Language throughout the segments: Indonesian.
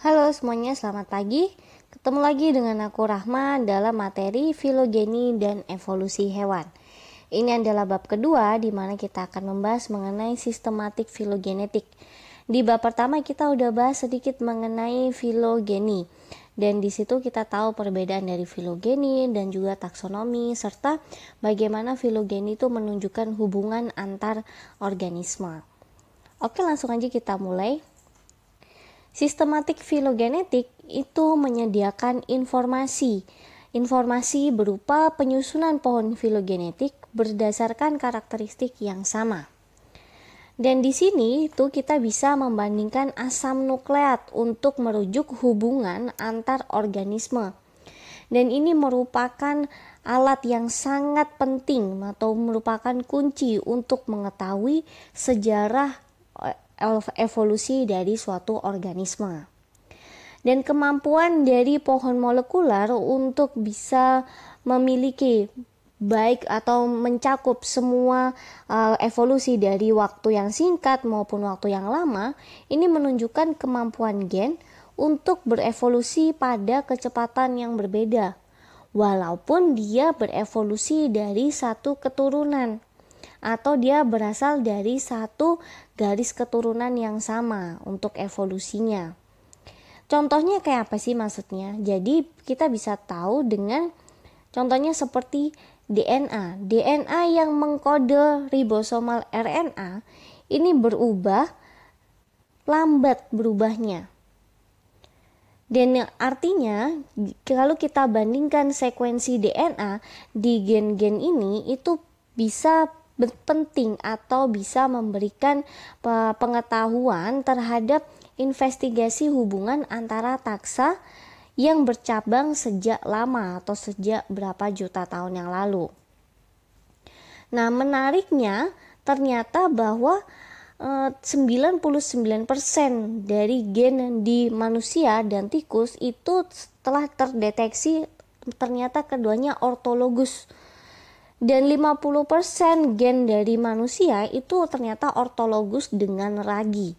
Halo semuanya, selamat pagi. Ketemu lagi dengan aku Rahma dalam materi filogeni dan evolusi hewan. Ini adalah bab kedua di mana kita akan membahas mengenai sistematik filogenetik. Di bab pertama kita udah bahas sedikit mengenai filogeni dan di situ kita tahu perbedaan dari filogeni dan juga taksonomi serta bagaimana filogeni itu menunjukkan hubungan antar organisme. Oke, langsung aja kita mulai. Sistematik filogenetik itu menyediakan informasi. Informasi berupa penyusunan pohon filogenetik berdasarkan karakteristik yang sama. Dan di sini itu kita bisa membandingkan asam nukleat untuk merujuk hubungan antar organisme. Dan ini merupakan alat yang sangat penting atau merupakan kunci untuk mengetahui sejarah evolusi dari suatu organisme. Dan kemampuan dari pohon molekular untuk bisa memiliki baik atau mencakup semua uh, evolusi dari waktu yang singkat maupun waktu yang lama, ini menunjukkan kemampuan gen untuk berevolusi pada kecepatan yang berbeda, walaupun dia berevolusi dari satu keturunan atau dia berasal dari satu garis keturunan yang sama untuk evolusinya. Contohnya kayak apa sih maksudnya? Jadi kita bisa tahu dengan contohnya seperti DNA. DNA yang mengkode ribosomal RNA ini berubah lambat berubahnya. Dan artinya kalau kita bandingkan sekuensi DNA di gen-gen ini itu bisa penting atau bisa memberikan eh, pengetahuan terhadap investigasi hubungan antara taksa yang bercabang sejak lama atau sejak berapa juta tahun yang lalu. Nah, menariknya ternyata bahwa 99% eh, dari gen di manusia dan tikus itu telah terdeteksi ternyata keduanya ortologus dan 50% gen dari manusia itu ternyata ortologus dengan ragi.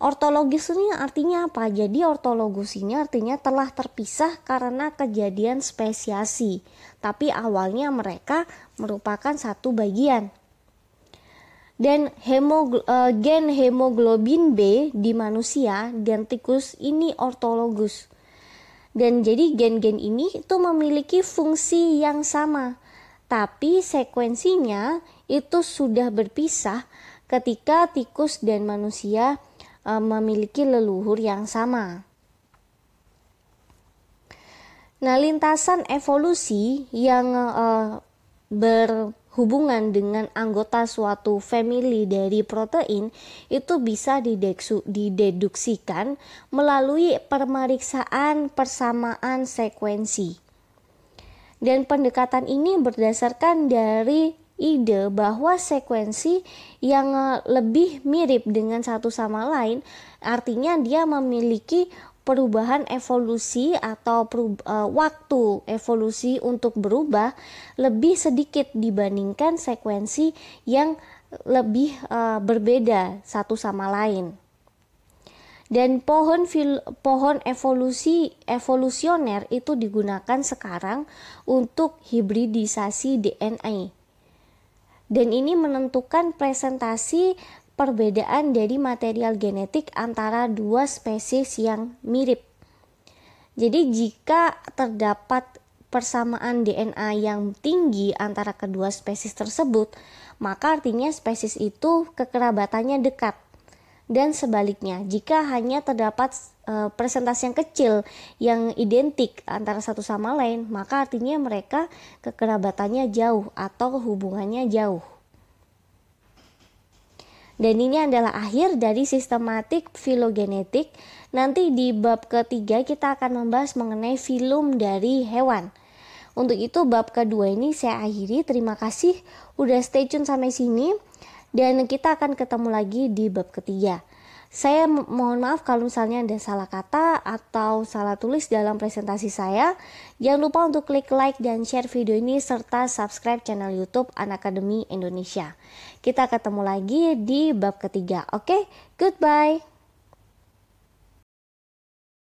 Ortologis ini artinya apa? Jadi ortologus ini artinya telah terpisah karena kejadian spesiasi, tapi awalnya mereka merupakan satu bagian. Dan hemoglo eh, gen hemoglobin B di manusia dan tikus ini ortologus. Dan jadi gen-gen ini itu memiliki fungsi yang sama, tapi sekuensinya itu sudah berpisah ketika tikus dan manusia e, memiliki leluhur yang sama. Nah, lintasan evolusi yang e, berhubungan dengan anggota suatu family dari protein itu bisa dideksu, dideduksikan melalui pemeriksaan persamaan sekuensi. Dan pendekatan ini berdasarkan dari ide bahwa sekuensi yang e, lebih mirip dengan satu sama lain artinya dia memiliki perubahan evolusi atau perub e, waktu evolusi untuk berubah lebih sedikit dibandingkan sekuensi yang lebih e, berbeda satu sama lain dan pohon fil, pohon evolusi evolusioner itu digunakan sekarang untuk hibridisasi DNA. Dan ini menentukan presentasi perbedaan dari material genetik antara dua spesies yang mirip. Jadi jika terdapat persamaan DNA yang tinggi antara kedua spesies tersebut, maka artinya spesies itu kekerabatannya dekat dan sebaliknya. Jika hanya terdapat e, eh, presentasi yang kecil yang identik antara satu sama lain, maka artinya mereka kekerabatannya jauh atau hubungannya jauh. Dan ini adalah akhir dari sistematik filogenetik. Nanti di bab ketiga kita akan membahas mengenai filum dari hewan. Untuk itu bab kedua ini saya akhiri. Terima kasih udah stay tune sampai sini. Dan kita akan ketemu lagi di bab ketiga. Saya mohon maaf kalau misalnya ada salah kata atau salah tulis dalam presentasi saya. Jangan lupa untuk klik like dan share video ini serta subscribe channel YouTube Anak Academy Indonesia. Kita ketemu lagi di bab ketiga. Oke, goodbye.